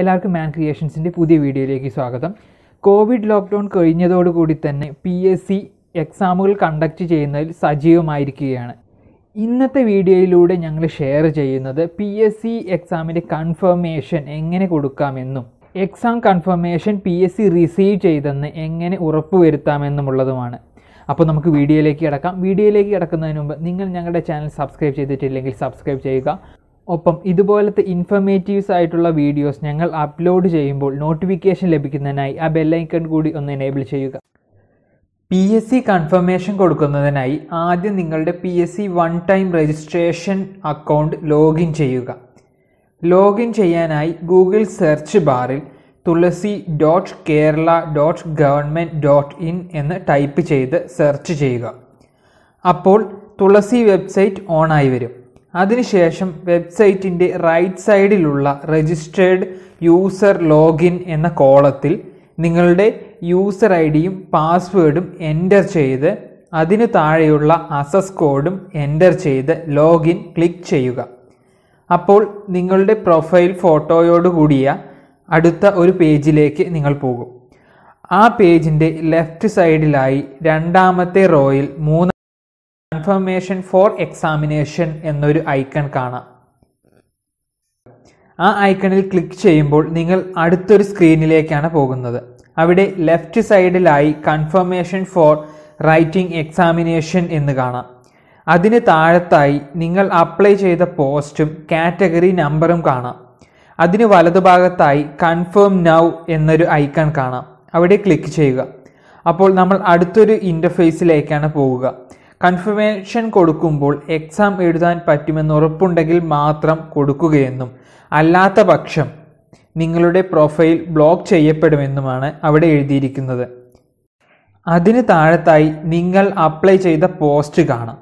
എല്ലാവർക്കും മാൻ ക്രിയേഷൻസിൻ്റെ പുതിയ വീഡിയോയിലേക്ക് സ്വാഗതം കോവിഡ് ലോക്ക്ഡൗൺ കഴിഞ്ഞതോടുകൂടി തന്നെ പി എസ് സി എക്സാമുകൾ കണ്ടക്ട് ചെയ്യുന്നതിൽ സജീവമായിരിക്കുകയാണ് ഇന്നത്തെ വീഡിയോയിലൂടെ ഞങ്ങൾ ഷെയർ ചെയ്യുന്നത് പി എസ് സി എക്സാമിൻ്റെ കൺഫർമേഷൻ എങ്ങനെ കൊടുക്കാമെന്നും exam confirmation P S C receive ചെയ്തെന്ന് എങ്ങനെ ഉറപ്പുവരുത്താമെന്നുമുള്ളതുമാണ് അപ്പോൾ നമുക്ക് വീഡിയോയിലേക്ക് കിടക്കാം വീഡിയോയിലേക്ക് കിടക്കുന്നതിന് മുമ്പ് നിങ്ങൾ ഞങ്ങളുടെ ചാനൽ സബ്സ്ക്രൈബ് ചെയ്തിട്ടില്ലെങ്കിൽ സബ്സ്ക്രൈബ് ചെയ്യുക ഒപ്പം ഇതുപോലത്തെ ഇൻഫർമേറ്റീവ്സ് ആയിട്ടുള്ള വീഡിയോസ് ഞങ്ങൾ അപ്ലോഡ് ചെയ്യുമ്പോൾ നോട്ടിഫിക്കേഷൻ ലഭിക്കുന്നതിനായി ആ ബെല്ലൈക്കൺ കൂടി ഒന്ന് എനേബിൾ ചെയ്യുക പി എസ് സി കൺഫർമേഷൻ കൊടുക്കുന്നതിനായി ആദ്യം നിങ്ങളുടെ P S C one time registration account login ചെയ്യുക ലോഗിൻ ചെയ്യാനായി ഗൂഗിൾ സെർച്ച് ബാറിൽ Thulasi dot Kerala dot government dot in എന്ന് ടൈപ്പ് ചെയ്ത് സെർച്ച് ചെയ്യുക അപ്പോൾ തുളസി വെബ്സൈറ്റ് ഓണായി വരും അതിനുശേഷം വെബ്സൈറ്റിൻ്റെ റൈറ്റ് സൈഡിലുള്ള രജിസ്റ്റേർഡ് യൂസർ ലോഗിൻ എന്ന കോളത്തിൽ നിങ്ങളുടെ യൂസർ ഐ ഡിയും പാസ്വേഡും എൻ്റർ ചെയ്ത് അതിനു താഴെയുള്ള അസസ് കോഡും എൻ്റർ ചെയ്ത് ലോഗിൻ ക്ലിക്ക് ചെയ്യുക അപ്പോൾ നിങ്ങളുടെ പ്രൊഫൈൽ ഫോട്ടോയോടുകൂടിയ അടുത്ത ഒരു പേജിലേക്ക് നിങ്ങൾ പോകും ആ പേജിൻ്റെ ലെഫ്റ്റ് സൈഡിലായി രണ്ടാമത്തെ റോയിൽ മൂന്ന് കൺഫർമേഷൻ ഫോർ എക്സാമിനേഷൻ എന്നൊരു ഐക്കൺ കാണാം ആ ഐക്കണിൽ ക്ലിക്ക് ചെയ്യുമ്പോൾ നിങ്ങൾ അടുത്തൊരു സ്ക്രീനിലേക്കാണ് പോകുന്നത് അവിടെ ലെഫ്റ്റ് സൈഡിലായി കൺഫർമേഷൻ ഫോർ റൈറ്റിംഗ് എക്സാമിനേഷൻ എന്ന് കാണാം അതിന് താഴത്തായി നിങ്ങൾ അപ്ലൈ ചെയ്ത പോസ്റ്റും കാറ്റഗറി നമ്പറും കാണാം അതിന് വലതുഭാഗത്തായി കൺഫേം നൗ എന്നൊരു ഐക്കൺ കാണാം അവിടെ ക്ലിക്ക് ചെയ്യുക അപ്പോൾ നമ്മൾ അടുത്തൊരു ഇൻ്റർഫേസിലേക്കാണ് പോവുക കൺഫർമേഷൻ കൊടുക്കുമ്പോൾ എക്സാം എഴുതാൻ പറ്റുമെന്ന് ഉറപ്പുണ്ടെങ്കിൽ മാത്രം കൊടുക്കുകയെന്നും അല്ലാത്ത പക്ഷം നിങ്ങളുടെ പ്രൊഫൈൽ ബ്ലോക്ക് ചെയ്യപ്പെടുമെന്നുമാണ് അവിടെ എഴുതിയിരിക്കുന്നത് അതിന് താഴത്തായി നിങ്ങൾ അപ്ലൈ ചെയ്ത പോസ്റ്റ് കാണാം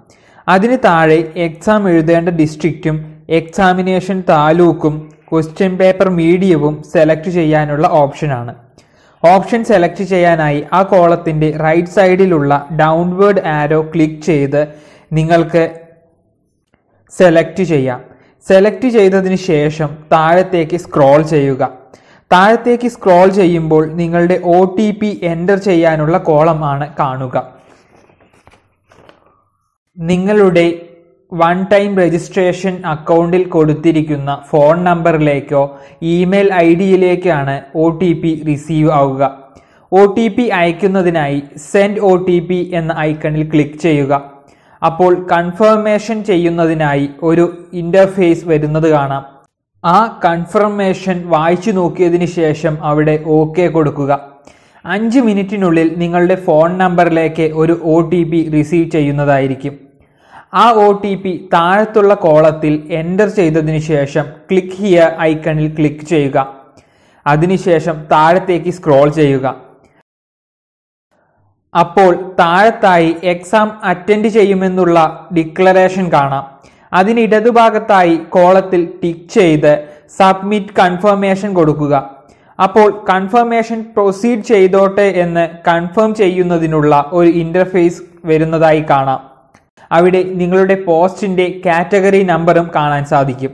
അതിന് താഴെ എക്സാം എഴുതേണ്ട ഡിസ്ട്രിക്റ്റും എക്സാമിനേഷൻ താലൂക്കും ക്വസ്റ്റ്യൻ പേപ്പർ മീഡിയവും സെലക്ട് ചെയ്യാനുള്ള ഓപ്ഷനാണ് ഓപ്ഷൻ സെലക്ട് ചെയ്യാനായി ആ കോളത്തിന്റെ റൈറ്റ് സൈഡിലുള്ള ഡൗൺവേർഡ് ആരോ ക്ലിക്ക് ചെയ്ത് നിങ്ങൾക്ക് സെലക്ട് ചെയ്യാം സെലക്ട് ചെയ്തതിന് ശേഷം താഴത്തേക്ക് സ്ക്രോൾ ചെയ്യുക താഴത്തേക്ക് സ്ക്രോൾ ചെയ്യുമ്പോൾ നിങ്ങളുടെ ഒ ടി പി എൻ്റർ ചെയ്യാനുള്ള കോളമാണ് കാണുക നിങ്ങളുടെ വൺ ടൈം രജിസ്ട്രേഷൻ അക്കൗണ്ടിൽ കൊടുത്തിരിക്കുന്ന ഫോൺ നമ്പറിലേക്കോ ഇമെയിൽ ഐ ഡിയിലേക്കാണ് ഒ ടി പി റിസീവ് ആവുക ഒ ടി പി അയക്കുന്നതിനായി സെൻഡ് ഒ ടി പി എന്ന ഐക്കണിൽ ക്ലിക്ക് ചെയ്യുക അപ്പോൾ കൺഫർമേഷൻ ചെയ്യുന്നതിനായി ഒരു ഇന്റർഫേസ് വരുന്നത് കാണാം ആ കൺഫർമേഷൻ വായിച്ചു നോക്കിയതിന് ശേഷം അവിടെ ഓക്കെ കൊടുക്കുക അഞ്ച് മിനിറ്റിനുള്ളിൽ നിങ്ങളുടെ ഫോൺ നമ്പറിലേക്ക് ഒരു ഒ റിസീവ് ചെയ്യുന്നതായിരിക്കും ആ ഒ ടി പി താഴത്തുള്ള കോളത്തിൽ എൻ്റർ ചെയ്തതിന് ശേഷം ക്ലിക്ക് ഹിയർ ഐക്കണിൽ ക്ലിക്ക് ചെയ്യുക അതിനുശേഷം താഴത്തേക്ക് സ്ക്രോൾ ചെയ്യുക അപ്പോൾ താഴത്തായി എക്സാം അറ്റൻഡ് ചെയ്യുമെന്നുള്ള ഡിക്ലറേഷൻ കാണാം അതിന് ഇടതുഭാഗത്തായി കോളത്തിൽ ടിക്ക് ചെയ്ത് സബ്മിറ്റ് കൺഫർമേഷൻ കൊടുക്കുക അപ്പോൾ കൺഫർമേഷൻ പ്രൊസീഡ് ചെയ്തോട്ടെ എന്ന് കൺഫേം ചെയ്യുന്നതിനുള്ള ഒരു ഇൻ്റർഫേസ് വരുന്നതായി കാണാം അവിടെ നിങ്ങളുടെ പോസ്റ്റിൻ്റെ കാറ്റഗറി നമ്പറും കാണാൻ സാധിക്കും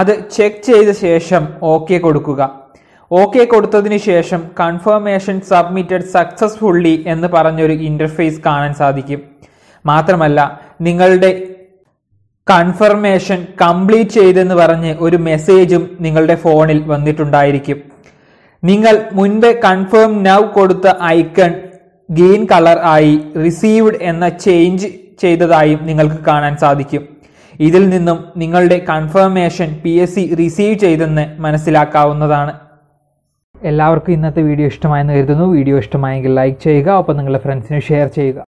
അത് ചെക്ക് ചെയ്ത ശേഷം ഓക്കെ കൊടുക്കുക ഓക്കെ കൊടുത്തതിന് ശേഷം കൺഫേമേഷൻ സബ്മിറ്റഡ് സക്സസ്ഫുള്ളി എന്ന് പറഞ്ഞൊരു ഇൻ്റർഫേസ് കാണാൻ സാധിക്കും മാത്രമല്ല നിങ്ങളുടെ കൺഫർമേഷൻ കംപ്ലീറ്റ് ചെയ്തെന്ന് പറഞ്ഞ് ഒരു മെസ്സേജും നിങ്ങളുടെ ഫോണിൽ വന്നിട്ടുണ്ടായിരിക്കും നിങ്ങൾ മുൻപ് കൺഫേം നൗ കൊടുത്ത ഐക്കൺ ഗ്രീൻ കളർ ആയി റിസീവ്ഡ് എന്ന ചേഞ്ച് ചെയ്തതായും നിങ്ങൾക്ക് കാണാൻ സാധിക്കും ഇതിൽ നിന്നും നിങ്ങളുടെ confirmation P S C receive ചെയ്തെന്ന് മനസ്സിലാക്കാവുന്നതാണ് എല്ലാവർക്കും ഇന്നത്തെ വീഡിയോ ഇഷ്ടമായെന്ന് കരുതുന്നു വീഡിയോ ഇഷ്ടമായെങ്കിൽ ലൈക്ക് ചെയ്യുക ഒപ്പം നിങ്ങളുടെ ഫ്രണ്ട്സിന് ഷെയർ ചെയ്യുക